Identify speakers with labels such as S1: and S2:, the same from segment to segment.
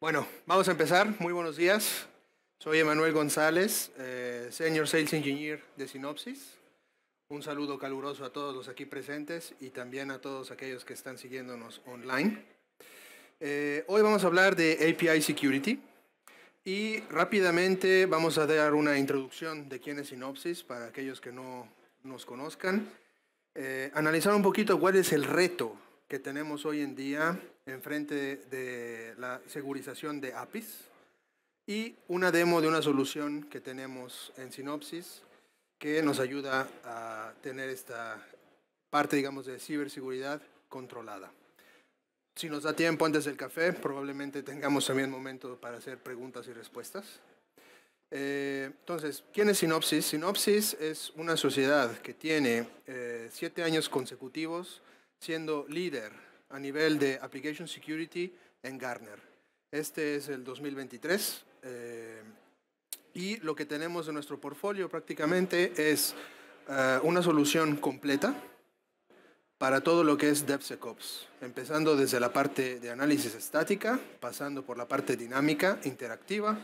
S1: Bueno, vamos a empezar. Muy buenos días. Soy Emanuel González, eh, Senior Sales Engineer de Sinopsis. Un saludo caluroso a todos los aquí presentes y también a todos aquellos que están siguiéndonos online. Eh, hoy vamos a hablar de API Security y rápidamente vamos a dar una introducción de quién es Sinopsis para aquellos que no nos conozcan. Eh, analizar un poquito cuál es el reto que tenemos hoy en día enfrente de la segurización de APIS y una demo de una solución que tenemos en Sinopsis que nos ayuda a tener esta parte, digamos, de ciberseguridad controlada. Si nos da tiempo antes del café, probablemente tengamos también momento para hacer preguntas y respuestas. Eh, entonces, ¿quién es Sinopsis? Sinopsis es una sociedad que tiene eh, siete años consecutivos siendo líder a nivel de Application Security en Garner. Este es el 2023 eh, y lo que tenemos en nuestro portfolio prácticamente es eh, una solución completa para todo lo que es DevSecOps, empezando desde la parte de análisis estática, pasando por la parte dinámica, interactiva,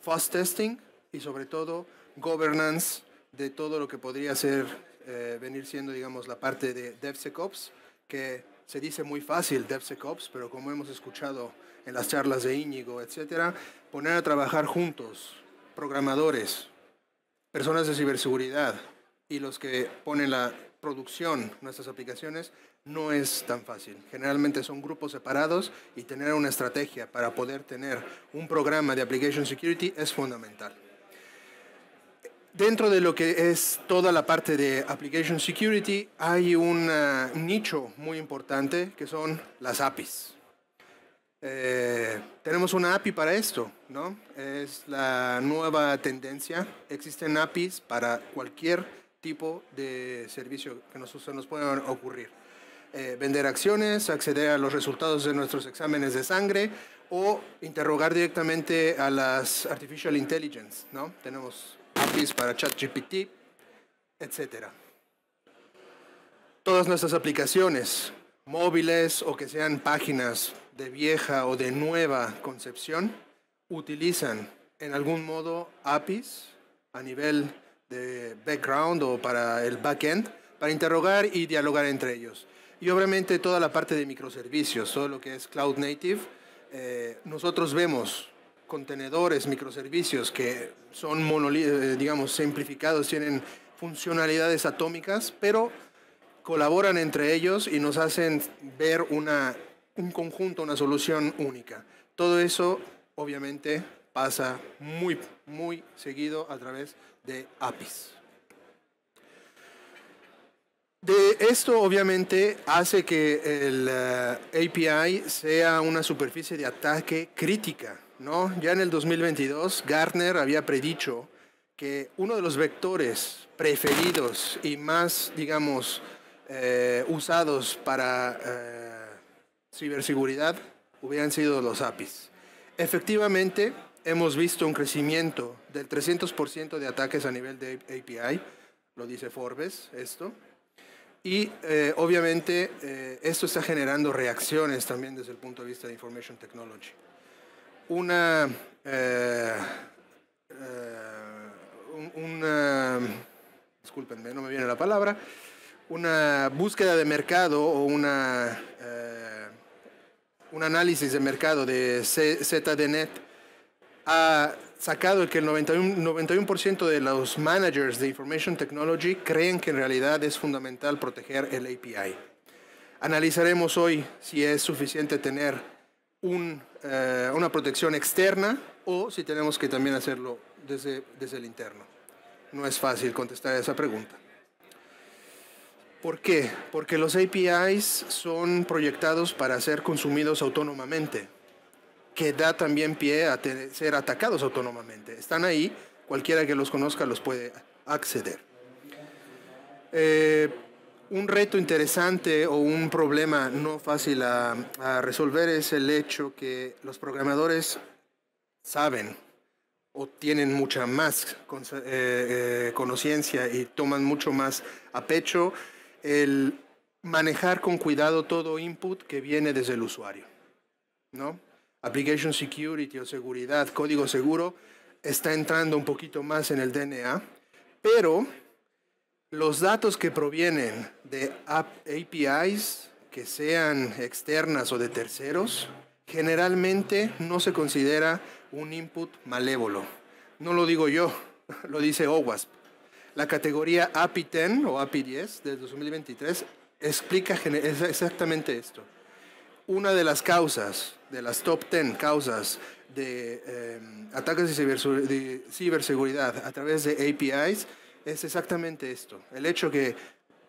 S1: fast testing y sobre todo governance de todo lo que podría ser, eh, venir siendo, digamos, la parte de DevSecOps, que se dice muy fácil DevSecOps, pero como hemos escuchado en las charlas de Íñigo, etcétera, poner a trabajar juntos programadores, personas de ciberseguridad y los que ponen la producción, nuestras aplicaciones, no es tan fácil. Generalmente son grupos separados y tener una estrategia para poder tener un programa de Application Security es fundamental. Dentro de lo que es toda la parte de Application Security, hay un ah, nicho muy importante que son las APIs. Eh, tenemos una API para esto, ¿no? Es la nueva tendencia. Existen APIs para cualquier tipo de servicio que nos, se nos pueda ocurrir. Eh, vender acciones, acceder a los resultados de nuestros exámenes de sangre o interrogar directamente a las Artificial Intelligence, ¿no? Tenemos APIs para ChatGPT, etc. Todas nuestras aplicaciones, móviles o que sean páginas de vieja o de nueva concepción, utilizan en algún modo APIs a nivel de background o para el backend para interrogar y dialogar entre ellos. Y obviamente toda la parte de microservicios, todo lo que es cloud native, eh, nosotros vemos contenedores, microservicios que son, eh, digamos, simplificados, tienen funcionalidades atómicas, pero colaboran entre ellos y nos hacen ver un conjunto, una solución única. Todo eso, obviamente, pasa muy, muy seguido a través de APIs. De esto obviamente hace que el eh, API sea una superficie de ataque crítica ya en el 2022, Gartner había predicho que uno de los vectores preferidos y más, digamos, eh, usados para eh, ciberseguridad hubieran sido los APIs. Efectivamente, hemos visto un crecimiento del 300% de ataques a nivel de API, lo dice Forbes esto, y eh, obviamente esto está generando reacciones también desde el punto de vista de Information Technology una, eh, eh, no me viene la palabra, una búsqueda de mercado o una, eh, un análisis de mercado de ZDNet ha sacado que el 91%, 91 de los managers de Information Technology creen que en realidad es fundamental proteger el API. Analizaremos hoy si es suficiente tener eh, una protección externa o si tenemos que también hacerlo desde, desde el interno. No es fácil contestar esa pregunta. ¿Por qué? Porque los APIs son proyectados para ser consumidos autónomamente, que da también pie a ser atacados autónomamente. Están ahí, cualquiera que los conozca los puede acceder. Eh, un reto interesante o un problema no fácil a, resolver es el hecho que los programadores saben o tienen mucha más eh, eh, conocencia conciencia y toman mucho más a pecho el manejar con cuidado todo input que viene desde el usuario. ¿no? Application security o seguridad, código seguro, está entrando un poquito más en el DNA, pero los datos que provienen de APIs, que sean externas o de terceros, generalmente no se considera un input malévolo. No lo digo yo, lo dice OWASP. La categoría API 10 o API 10 de 2023 explica exactamente esto. Una de las causas, de las top 10 causas de em, ataques de, ciberseguridad a través de APIs, es exactamente esto, el hecho que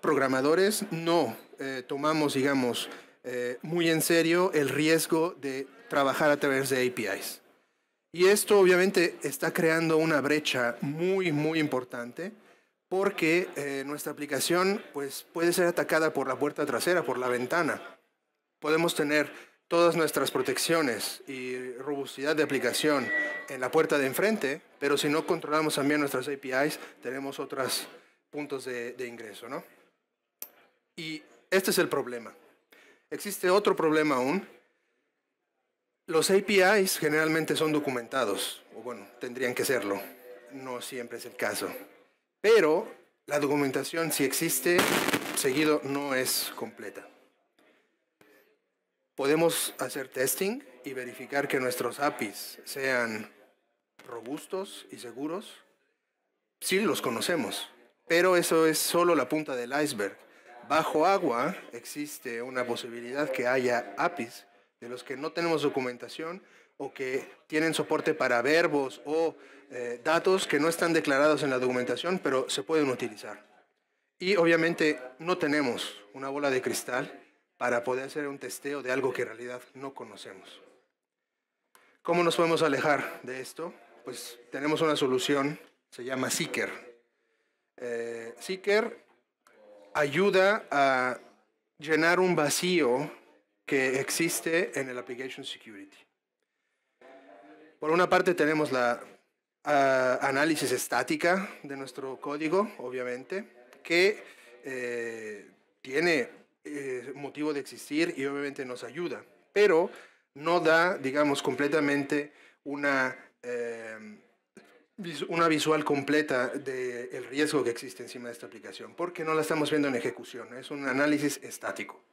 S1: programadores no eh, tomamos, digamos, eh, muy en serio el riesgo de trabajar a través de APIs. Y esto obviamente está creando una brecha muy, muy importante porque eh, nuestra aplicación pues, puede ser atacada por la puerta trasera, por la ventana. Podemos tener todas nuestras protecciones y robustidad de aplicación en la puerta de enfrente, pero si no controlamos también nuestras APIs, tenemos otros puntos de, ingreso. ¿no? Y este es el problema. Existe otro problema aún. Los APIs generalmente son documentados, o bueno, tendrían que serlo. No siempre es el caso. Pero la documentación, si existe, seguido no es completa. Podemos hacer testing y verificar que nuestros APIs sean robustos y seguros. Sí, los conocemos, pero eso es solo la punta del iceberg. Bajo agua existe una posibilidad que haya APIs de los que no tenemos documentación o que tienen soporte para verbos o eh, datos que no están declarados en la documentación, pero se pueden utilizar. Y obviamente no tenemos una bola de cristal para poder hacer un testeo de algo que en realidad no conocemos. ¿Cómo nos podemos alejar de esto? Pues tenemos una solución, se llama Seeker. Eh, Seeker ayuda a llenar un vacío que existe en el Application Security. Por una parte tenemos la ah, análisis estática de nuestro código, obviamente, que eh, tiene eh, motivo de existir y obviamente nos ayuda, pero no da, digamos, completamente una, eh, una visual completa del el riesgo que existe encima de esta aplicación, porque no la estamos viendo en ejecución, es un análisis estático.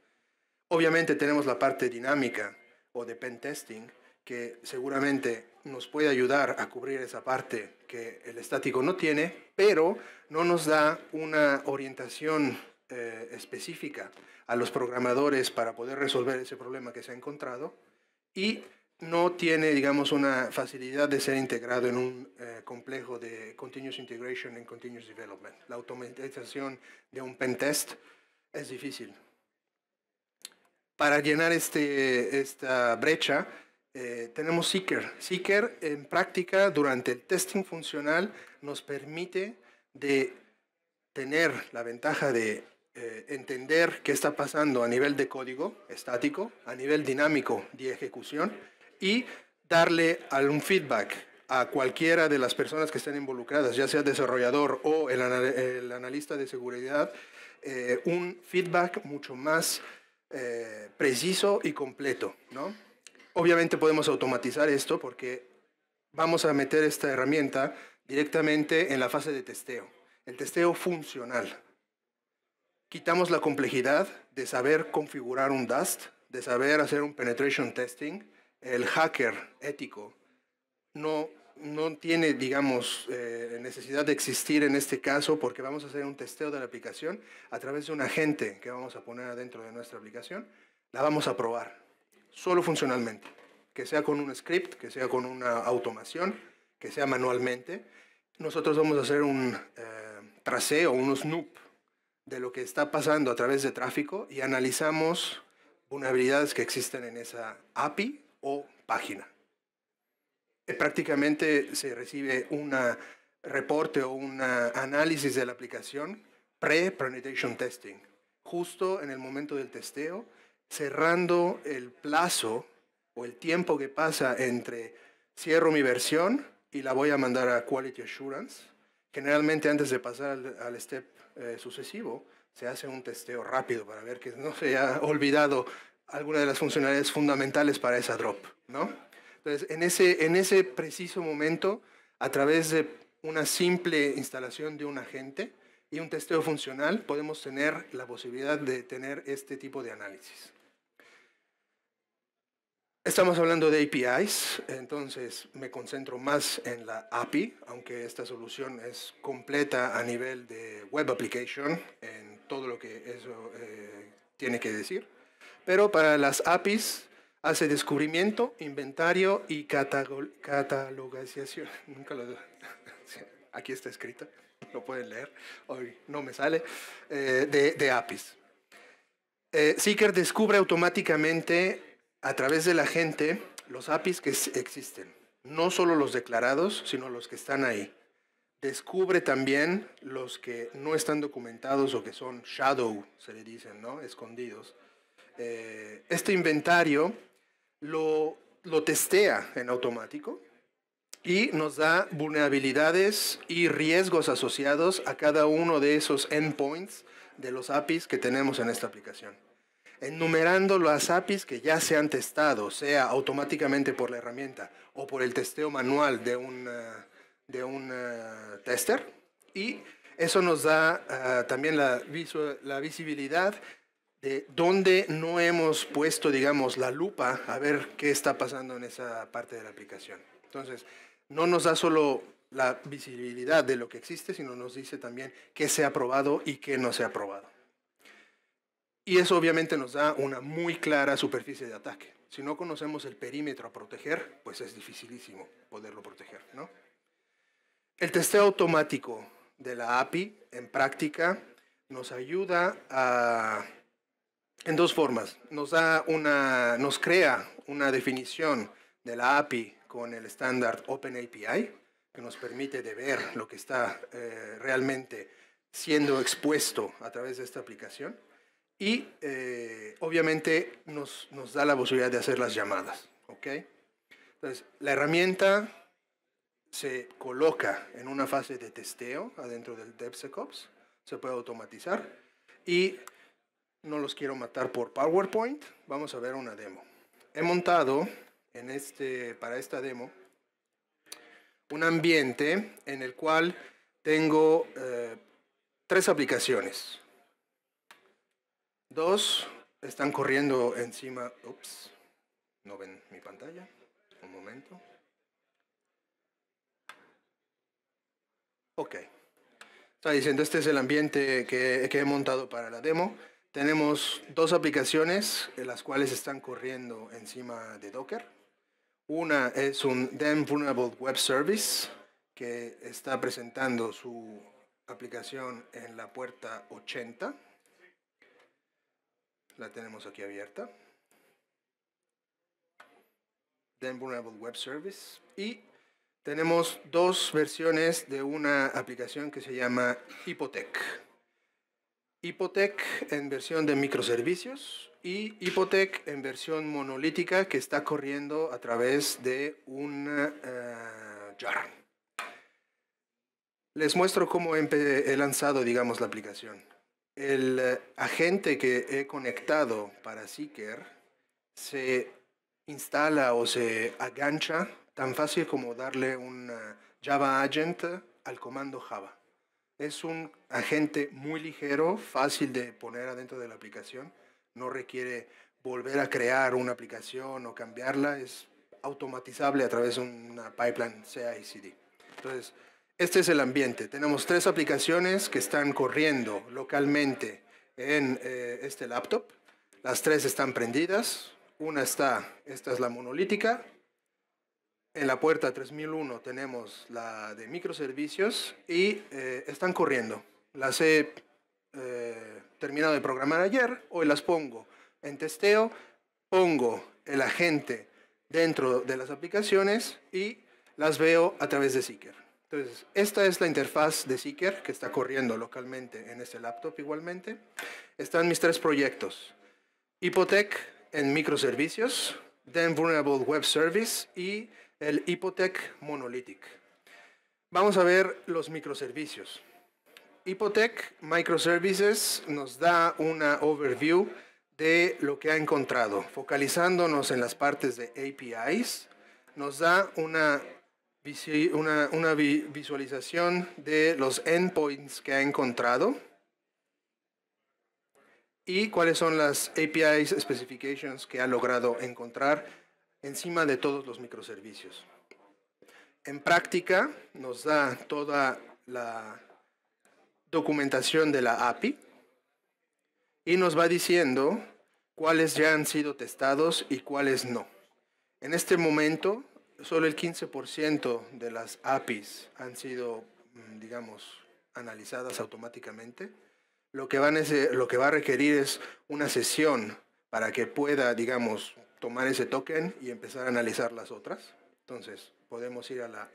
S1: Obviamente tenemos la parte dinámica o de pen testing, que seguramente nos puede ayudar a cubrir esa parte que el estático no tiene, pero no nos da una orientación eh, específica a los programadores para poder resolver ese problema que se ha encontrado y no tiene, digamos, una facilidad de ser integrado en un eh, complejo de continuous integration and continuous development. La automatización de un pentest es difícil. Para llenar este, esta brecha, eh, tenemos Seeker. Seeker en práctica durante el testing funcional nos permite de tener la ventaja de eh, entender qué está pasando a nivel de código estático, a nivel dinámico de ejecución y darle algún feedback a cualquiera de las personas que estén involucradas, ya sea desarrollador o el, analista de seguridad, eh, un feedback mucho más eh, preciso y completo. ¿no? Obviamente podemos automatizar esto porque vamos a meter esta herramienta directamente en la fase de testeo, el testeo funcional quitamos la complejidad de saber configurar un DAST, de saber hacer un penetration testing. El hacker ético no, no tiene, digamos, eh, necesidad de existir en este caso porque vamos a hacer un testeo de la aplicación a través de un agente que vamos a poner adentro de nuestra aplicación. La vamos a probar, solo funcionalmente, que sea con un script, que sea con una automación, que sea manualmente. Nosotros vamos a hacer un eh, o un snoop de lo que está pasando a través de tráfico y analizamos vulnerabilidades que existen en esa API o página. Eh, prácticamente se recibe un reporte o un análisis de la aplicación pre-penetration testing, justo en el momento del testeo, cerrando el plazo o el tiempo que pasa entre cierro mi versión y la voy a mandar a Quality Assurance Generalmente antes de pasar al, step eh, sucesivo, se hace un testeo rápido para ver que no se haya olvidado alguna de las funcionalidades fundamentales para esa drop, ¿no? Entonces, en ese, en ese preciso momento, a través de una simple instalación de un agente y un testeo funcional, podemos tener la posibilidad de tener este tipo de análisis. Estamos hablando de APIs, entonces me concentro más en la API, aunque esta solución es completa a nivel de web application, en todo lo que eso eh, tiene que decir. Pero para las APIs hace descubrimiento, inventario y catalogación. Nunca lo... Aquí está escrito, lo pueden leer, hoy no me sale, eh, de, APIs. Eh, Seeker descubre automáticamente a través de la gente los APIs que existen, no solo los declarados, sino los que están ahí. Descubre también los que no están documentados o que son shadow, se le dicen, ¿no? Escondidos. Eh, este inventario lo testea en automático y nos da vulnerabilidades y riesgos asociados a cada uno de esos endpoints de los APIs que tenemos en esta aplicación enumerando las APIs que ya se han testado, sea automáticamente por la herramienta o por el testeo manual de un, eh, de un eh, tester. Y eso nos da eh, también la, la visibilidad de dónde no hemos puesto, digamos, la lupa a ver qué está pasando en esa parte de la aplicación. Entonces, no nos da solo la visibilidad de lo que existe, sino nos dice también qué se ha probado y qué no se ha probado. Y eso obviamente nos da una muy clara superficie de ataque. Si no conocemos el perímetro a proteger, pues es dificilísimo poderlo proteger. El testeo automático de la API en práctica nos ayuda en dos formas. Nos, da nos crea una definición de la API con el estándar OpenAPI, que nos permite de ver lo que está eh, realmente siendo expuesto a través de esta aplicación y eh, obviamente nos, nos, da la posibilidad de hacer las llamadas. ¿okay? Entonces, la herramienta se coloca en una fase de testeo adentro del DevSecOps, se puede automatizar y no los quiero matar por PowerPoint, vamos a ver una demo. He montado en este, para esta demo un ambiente en el cual tengo eh, tres aplicaciones. Dos, están corriendo encima. Ups, no ven mi pantalla. Un momento. Ok. Está diciendo, este es el ambiente que, que he montado para la demo. Tenemos dos aplicaciones, en las cuales están corriendo encima de Docker. Una es un Dem Vulnerable Web Service, que está presentando su aplicación en la puerta 80 la tenemos aquí abierta. Then Vulnerable Web Service. Y tenemos dos versiones de una aplicación que se llama Hipotec. Hipotec en versión de microservicios y Hipotec en versión monolítica que está corriendo a través de un eh, jar. Les muestro cómo he lanzado, digamos, la aplicación. El eh, agente que he conectado para Seeker se instala o se agancha tan fácil como darle un eh, Java Agent al comando Java. Es un agente muy ligero, fácil de poner adentro de la aplicación. No requiere volver a crear una aplicación o cambiarla. Es automatizable a través de una pipeline CI/CD. Entonces, este es el ambiente. Tenemos tres aplicaciones que están corriendo localmente en eh, este laptop. Las tres están prendidas. Una está, esta es la monolítica. En la puerta 3001 tenemos la de microservicios y eh, están corriendo. Las he eh, terminado de programar ayer. Hoy las pongo en testeo. Pongo el agente dentro de las aplicaciones y las veo a través de Seeker. Entonces, esta es la interfaz de Seeker que está corriendo localmente en este laptop igualmente. Están mis tres proyectos. Hipotech en microservicios, Then Vulnerable Web Service y el Hipotech Monolithic. Vamos a ver los microservicios. hipotec Microservices nos da una overview de lo que ha encontrado, focalizándonos en las partes de APIs, nos da una una, visualización de los endpoints que ha encontrado y cuáles son las APIs specifications que ha logrado encontrar encima de todos los microservicios. En práctica nos da toda la documentación de la API y nos va diciendo cuáles ya han sido testados y cuáles no. En este momento solo el 15% de las APIs han sido, mm, digamos, analizadas automáticamente. Lo que, va a requerir es una sesión para que pueda, digamos, tomar ese token y empezar a analizar las otras. Entonces, podemos ir a la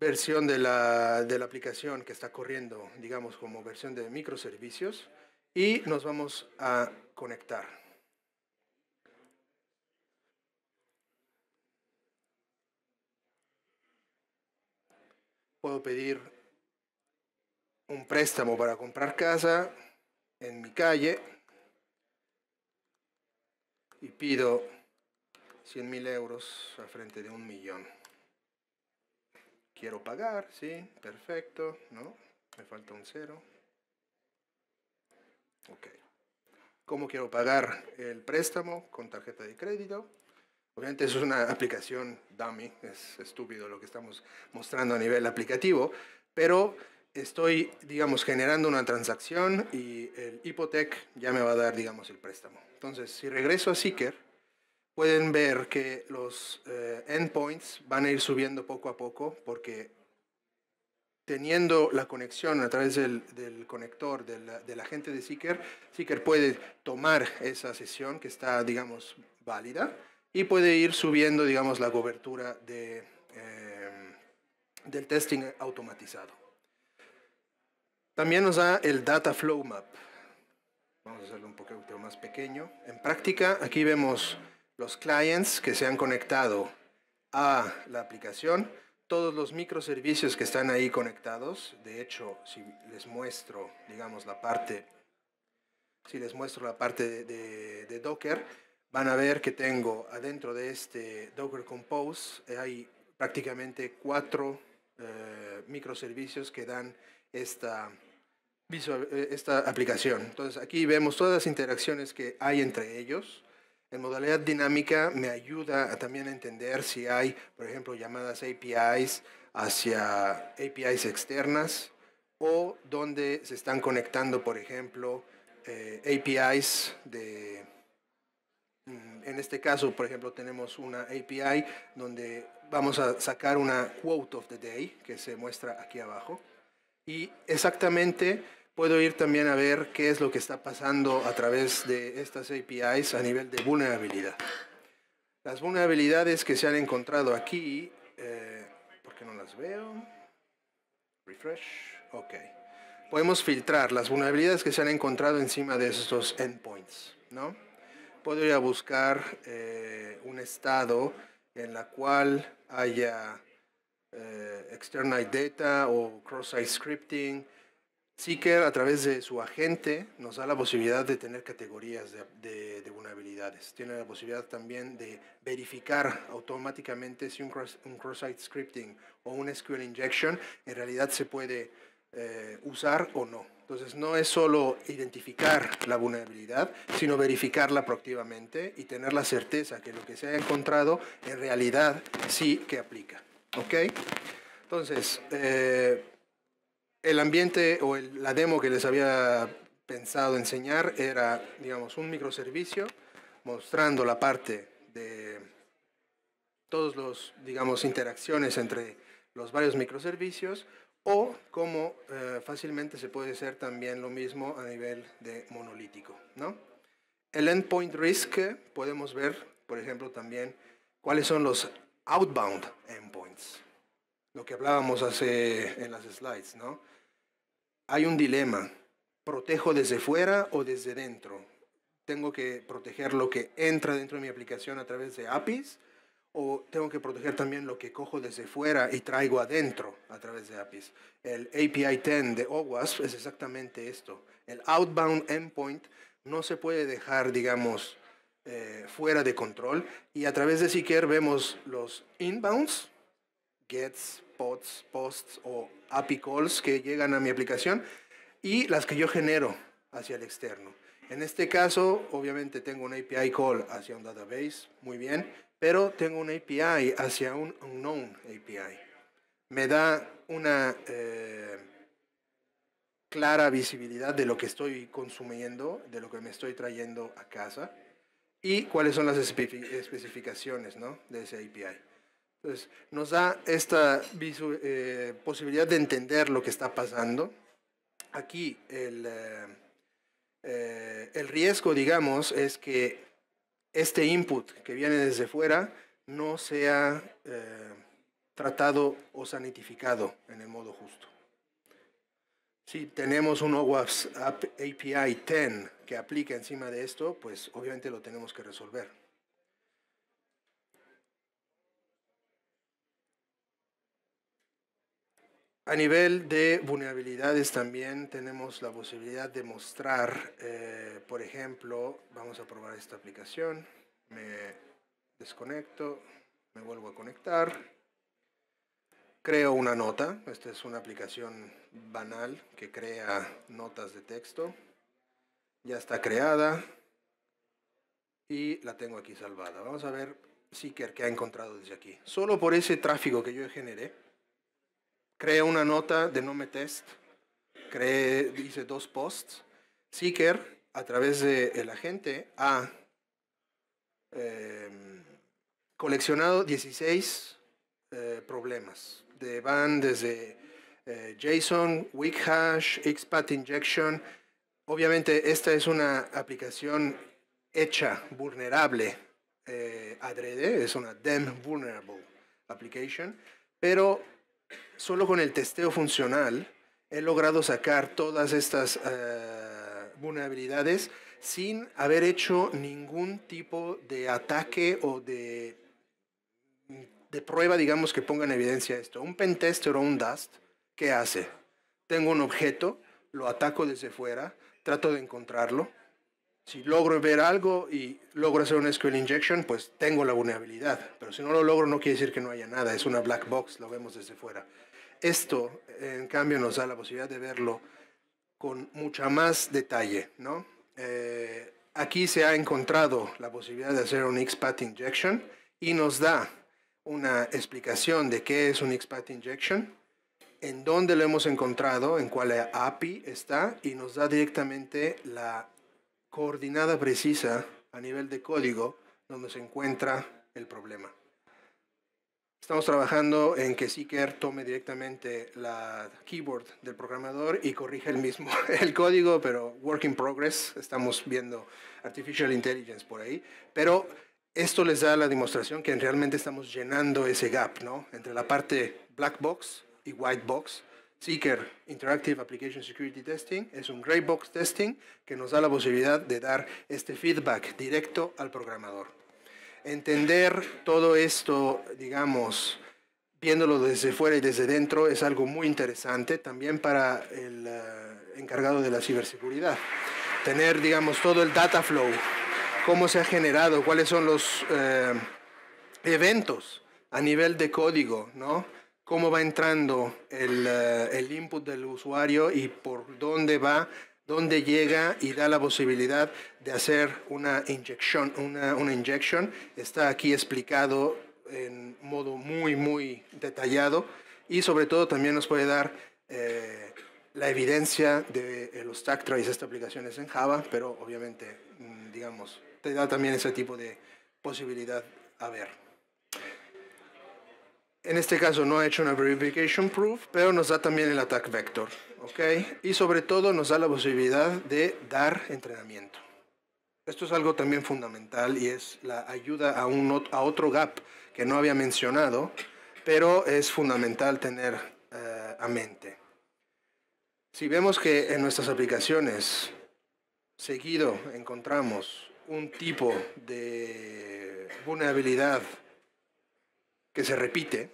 S1: versión de la aplicación que está corriendo, digamos, como versión de microservicios y nos vamos a conectar. puedo pedir un préstamo para comprar casa en mi calle y pido 100.000 euros a frente de un millón. Quiero pagar, sí, perfecto, ¿no? Me falta un cero. Ok. ¿Cómo quiero pagar el préstamo? Con tarjeta de crédito. Obviamente es una aplicación dummy, es estúpido lo que estamos mostrando a nivel aplicativo, pero estoy, digamos, generando una transacción y el Hipotec ya me va a dar, digamos, el préstamo. Entonces, si regreso a Seeker, pueden ver que los eh, endpoints van a ir subiendo poco a poco porque teniendo la conexión a través del, conector del, la agente de Seeker, Seeker puede tomar esa sesión que está, digamos, válida y puede ir subiendo, digamos, la cobertura de, eh, del testing automatizado. También nos da el Data Flow Map. Vamos a hacerlo un poquito más pequeño. En práctica, aquí vemos los clients que se han conectado a la aplicación, todos los microservicios que están ahí conectados. De hecho, si les muestro, digamos, la parte, si les muestro la parte de Docker, van a ver que tengo adentro de este Docker Compose, eh, hay prácticamente cuatro eh, microservicios que dan esta, eh, esta aplicación. Entonces aquí vemos todas las interacciones que hay entre ellos. En modalidad dinámica me ayuda a también a entender si hay, por ejemplo, llamadas APIs hacia APIs externas o donde se están conectando, por ejemplo, APIs de Mm, en este caso, por ejemplo, tenemos una API donde vamos a sacar una quote of the day que se muestra aquí abajo. Y exactamente puedo ir también a ver qué es lo que está pasando a través de estas APIs a nivel de vulnerabilidad. Las vulnerabilidades que se han encontrado aquí, eh, ¿por qué no las veo? Refresh, ok. Podemos filtrar las vulnerabilidades que se han encontrado encima de estos endpoints, ¿no? podría buscar eh, un estado en la cual haya eh, external data o cross-site scripting. Seeker, a través de su agente, nos da la posibilidad de tener categorías de, vulnerabilidades. Tiene la posibilidad también de verificar automáticamente si un cross-site scripting o un SQL injection en realidad se puede eh, usar o no. Entonces no es solo identificar la vulnerabilidad, sino verificarla proactivamente y tener la certeza que lo que se ha encontrado en realidad sí que aplica. ¿Ok? Entonces, eh, el ambiente o la demo que les había pensado enseñar era, digamos, un microservicio mostrando la parte de todos los, digamos, interacciones entre los varios microservicios o como eh, fácilmente se puede hacer también lo mismo a nivel de monolítico. ¿no? El endpoint risk podemos ver, por ejemplo, también cuáles son los outbound endpoints, lo que hablábamos hace en las slides. ¿no? Hay un dilema, ¿protejo desde fuera o desde dentro? Tengo que proteger lo que entra dentro de mi aplicación a través de APIs o tengo que proteger también lo que cojo desde fuera y traigo adentro a través de APIs. El API 10 de OWASP es exactamente esto. El outbound endpoint no se puede dejar, digamos, eh, fuera de control. Y a través de Seeker vemos los inbounds, gets, pods, posts o API calls que llegan a mi aplicación y las que yo genero hacia el externo. En este caso, obviamente tengo un API call hacia un database, muy bien, pero tengo una API hacia un unknown API. Me da una eh, clara visibilidad de lo que estoy consumiendo, de lo que me estoy trayendo a casa y cuáles son las especificaciones ¿no? de ese API. Entonces, nos da esta eh, posibilidad de entender lo que está pasando. Aquí el, eh, el riesgo, digamos, es que este input que viene desde fuera no sea eh, tratado o sanitificado en el modo justo. Si tenemos un OWASP API 10 que aplica encima de esto, pues obviamente lo tenemos que resolver. A nivel de vulnerabilidades también tenemos la posibilidad de mostrar, eh, por ejemplo, vamos a probar esta aplicación, me desconecto, me vuelvo a conectar, creo una nota, esta es una aplicación banal que crea notas de texto, ya está creada y la tengo aquí salvada. Vamos a ver Seeker que ha encontrado desde aquí. Solo por ese tráfico que yo generé, crea una nota de no me Test, cree, dice dos posts. Seeker, a través del agente, ha em, coleccionado 16 eh, problemas. van desde eh, JSON, weak hash, injection. Obviamente esta es una aplicación hecha vulnerable eh, adrede, es una DEM vulnerable application, pero solo con el testeo funcional he logrado sacar todas estas eh, vulnerabilidades sin haber hecho ningún tipo de ataque o de, de prueba, digamos, que ponga en evidencia esto. Un pentester o un dust, ¿qué hace? Tengo un objeto, lo ataco desde fuera, trato de encontrarlo, si logro ver algo y logro hacer una SQL injection, pues tengo la vulnerabilidad. Pero si no lo logro, no quiere decir que no haya nada. Es una black box, lo vemos desde fuera. Esto, en cambio, nos da la posibilidad de verlo con mucha más detalle, ¿no? Eh, aquí se ha encontrado la posibilidad de hacer un XPath injection y nos da una explicación de qué es un XPath injection, en dónde lo hemos encontrado, en cuál API está y nos da directamente la coordinada precisa a nivel de código donde se encuentra el problema. Estamos trabajando en que Seeker tome directamente la keyboard del programador y corrija el mismo el código, pero work in progress, estamos viendo artificial intelligence por ahí, pero esto les da la demostración que realmente estamos llenando ese gap, ¿no? Entre la parte black box y white box Seeker Interactive Application Security Testing es un gray box testing que nos da la posibilidad de dar este feedback directo al programador. Entender todo esto, digamos, viéndolo desde fuera y desde dentro es algo muy interesante también para el eh, encargado de la ciberseguridad. Tener, digamos, todo el data flow, cómo se ha generado, cuáles son los eh, eventos a nivel de código, ¿no? cómo va entrando eh, el, input del usuario y por dónde va, dónde llega y da la posibilidad de hacer una injection. Una, injection. Está aquí explicado en modo muy, muy detallado y sobre todo también nos puede dar eh, la evidencia de eh, los tag trace. Esta aplicación es en Java, pero obviamente, mm, digamos, te da también ese tipo de posibilidad a ver. En este caso no ha hecho una verification proof, pero nos da también el attack vector, ¿ok? Y sobre todo nos da la posibilidad de dar entrenamiento. Esto es algo también fundamental y es la ayuda a, un, a otro gap que no había mencionado, pero es fundamental tener eh, a mente. Si vemos que en nuestras aplicaciones seguido encontramos un tipo de vulnerabilidad que se repite,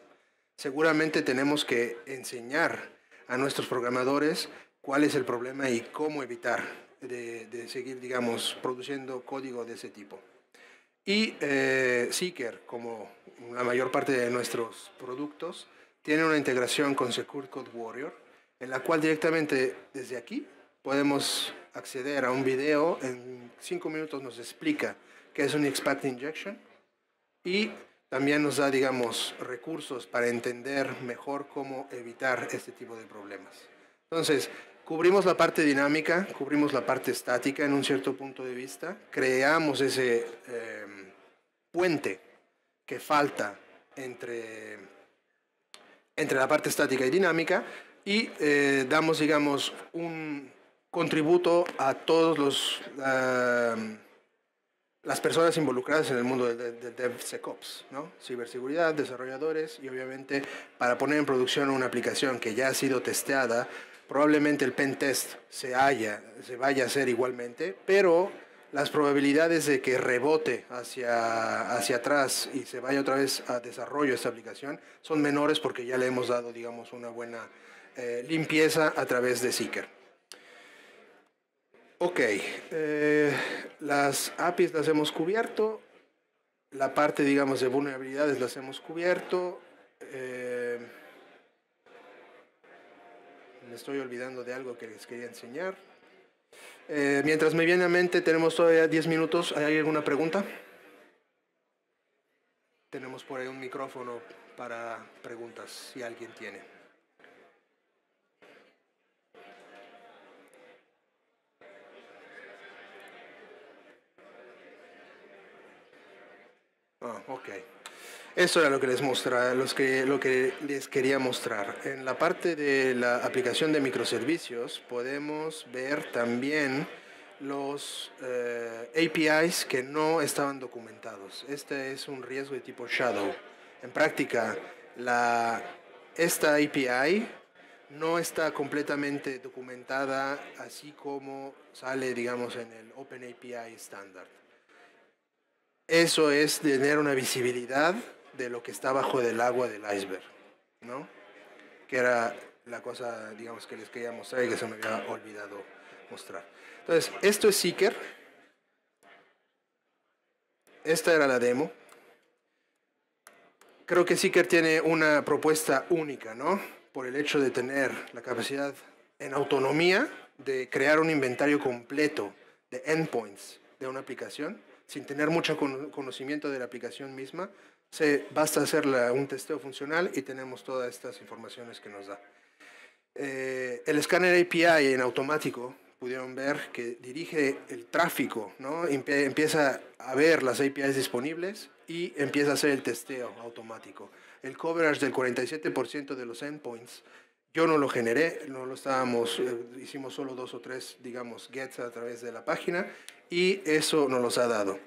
S1: seguramente tenemos que enseñar a nuestros programadores cuál es el problema y cómo evitar de, seguir, digamos, produciendo código de ese tipo. Y eh, Seeker, como la mayor parte de nuestros productos, tiene una integración con Secure Code Warrior, en la cual directamente desde aquí podemos acceder a un video, en cinco minutos nos explica qué es un expat injection y también nos da, digamos, recursos para entender mejor cómo evitar este tipo de problemas. Entonces, cubrimos la parte dinámica, cubrimos la parte estática en un cierto punto de vista, creamos ese em, puente que falta entre, entre la parte estática y dinámica y eh, damos, digamos, un contributo a todos los... Em, las personas involucradas en el mundo de, DevSecOps, ¿no? ciberseguridad, desarrolladores y obviamente para poner en producción una aplicación que ya ha sido testeada, probablemente el pen test se, se vaya a hacer igualmente, pero las probabilidades de que rebote hacia, hacia atrás y se vaya otra vez a desarrollo esta aplicación son menores porque ya le hemos dado, digamos, una buena eh, limpieza a través de Seeker. Ok, eh, las APIs las hemos cubierto, la parte, digamos, de vulnerabilidades las hemos cubierto. Eh, me estoy olvidando de algo que les quería enseñar. Eh, mientras me viene a mente, tenemos todavía 10 minutos. ¿Hay alguna pregunta? Tenemos por ahí un micrófono para preguntas, si alguien tiene. Ah, ok. Eso era lo que les mostraba, los que, lo que les quería mostrar. En la parte de la aplicación de microservicios podemos ver también los eh, APIs que no estaban documentados. Este es un riesgo de tipo shadow. En práctica, la, esta API no está completamente documentada así como sale, digamos, en el Open API estándar. Eso es tener una visibilidad de lo que está bajo del agua del iceberg, ¿no? Que era la cosa, digamos, que les quería mostrar y que se me había olvidado mostrar. Entonces, esto es Seeker. Esta era la demo. Creo que Seeker tiene una propuesta única, ¿no? Por el hecho de tener la capacidad en autonomía de crear un inventario completo de endpoints de una aplicación sin tener mucho conocimiento de la aplicación misma. Se, basta hacer un testeo funcional y tenemos todas estas informaciones que nos da. Eh, el escáner API en automático pudieron ver que dirige el tráfico, ¿no? empieza a ver las APIs disponibles y empieza a hacer el testeo automático. El coverage del 47% de los endpoints yo no lo generé, no lo estábamos, eh, hicimos solo dos o tres, digamos, gets a través de la página y eso nos los ha dado.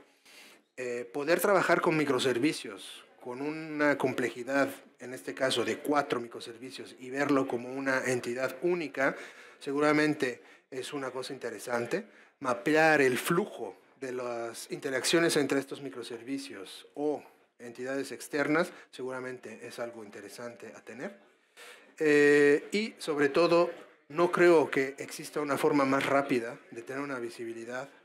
S1: Eh, poder trabajar con microservicios, con una complejidad, en este caso de cuatro microservicios, y verlo como una entidad única, seguramente es una cosa interesante. Mapear el flujo de las interacciones entre estos microservicios o entidades externas seguramente es algo interesante a tener. Eh, y sobre todo, no creo que exista una forma más rápida de tener una visibilidad